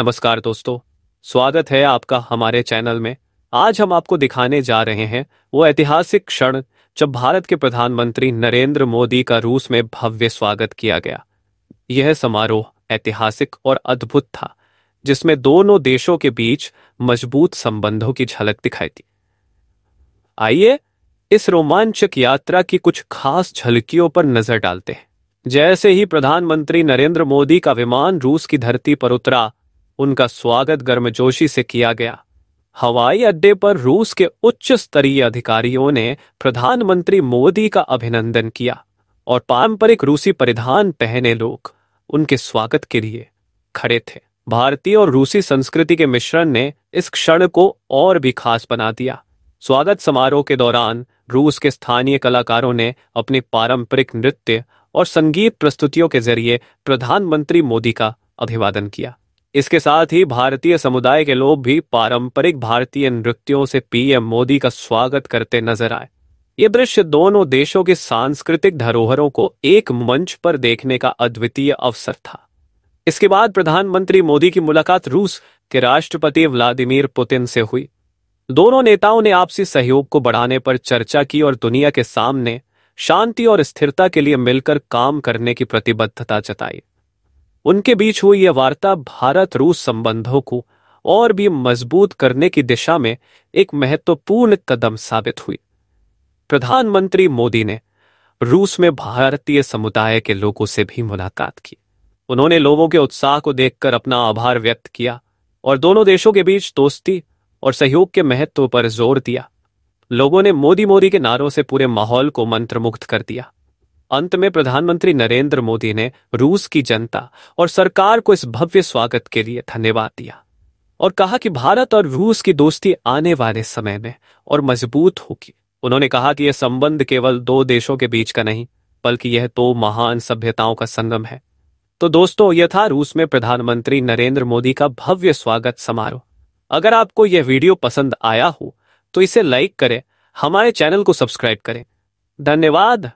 नमस्कार दोस्तों स्वागत है आपका हमारे चैनल में आज हम आपको दिखाने जा रहे हैं वो ऐतिहासिक क्षण जब भारत के प्रधानमंत्री नरेंद्र मोदी का रूस में भव्य स्वागत किया गया यह समारोह ऐतिहासिक और अद्भुत था जिसमें दोनों देशों के बीच मजबूत संबंधों की झलक दिखाई दी आइए इस रोमांचक यात्रा की कुछ खास झलकियों पर नजर डालते हैं जैसे ही प्रधानमंत्री नरेंद्र मोदी का विमान रूस की धरती पर उतरा उनका स्वागत गर्मजोशी से किया गया हवाई अड्डे पर रूस के उच्च स्तरीय अधिकारियों ने प्रधानमंत्री मोदी का अभिनंदन किया और पारंपरिक रूसी परिधान पहने लोग उनके स्वागत के लिए खड़े थे भारतीय और रूसी संस्कृति के मिश्रण ने इस क्षण को और भी खास बना दिया स्वागत समारोह के दौरान रूस के स्थानीय कलाकारों ने अपने पारंपरिक नृत्य और संगीत प्रस्तुतियों के जरिए प्रधानमंत्री मोदी का अभिवादन किया इसके साथ ही भारतीय समुदाय के लोग भी पारंपरिक भारतीय नृत्यों से पीएम मोदी का स्वागत करते नजर आए ये दृश्य दोनों देशों की सांस्कृतिक धरोहरों को एक मंच पर देखने का अद्वितीय अवसर था इसके बाद प्रधानमंत्री मोदी की मुलाकात रूस के राष्ट्रपति व्लादिमीर पुतिन से हुई दोनों नेताओं ने आपसी सहयोग को बढ़ाने पर चर्चा की और दुनिया के सामने शांति और स्थिरता के लिए मिलकर काम करने की प्रतिबद्धता जताई उनके बीच हुई यह वार्ता भारत रूस संबंधों को और भी मजबूत करने की दिशा में एक महत्वपूर्ण कदम साबित हुई प्रधानमंत्री मोदी ने रूस में भारतीय समुदाय के लोगों से भी मुलाकात की उन्होंने लोगों के उत्साह को देखकर अपना आभार व्यक्त किया और दोनों देशों के बीच दोस्ती और सहयोग के महत्व पर जोर दिया लोगों ने मोदी मोदी के नारों से पूरे माहौल को मंत्रमुग्ध कर दिया अंत में प्रधानमंत्री नरेंद्र मोदी ने रूस की जनता और सरकार को इस भव्य स्वागत के लिए धन्यवाद दिया और कहा कि भारत और रूस की दोस्ती आने वाले समय में और मजबूत होगी उन्होंने कहा कि यह संबंध केवल दो देशों के बीच का नहीं बल्कि यह दो तो महान सभ्यताओं का संगम है तो दोस्तों यह था रूस में प्रधानमंत्री नरेंद्र मोदी का भव्य स्वागत समारोह अगर आपको यह वीडियो पसंद आया हो तो इसे लाइक करें हमारे चैनल को सब्सक्राइब करें धन्यवाद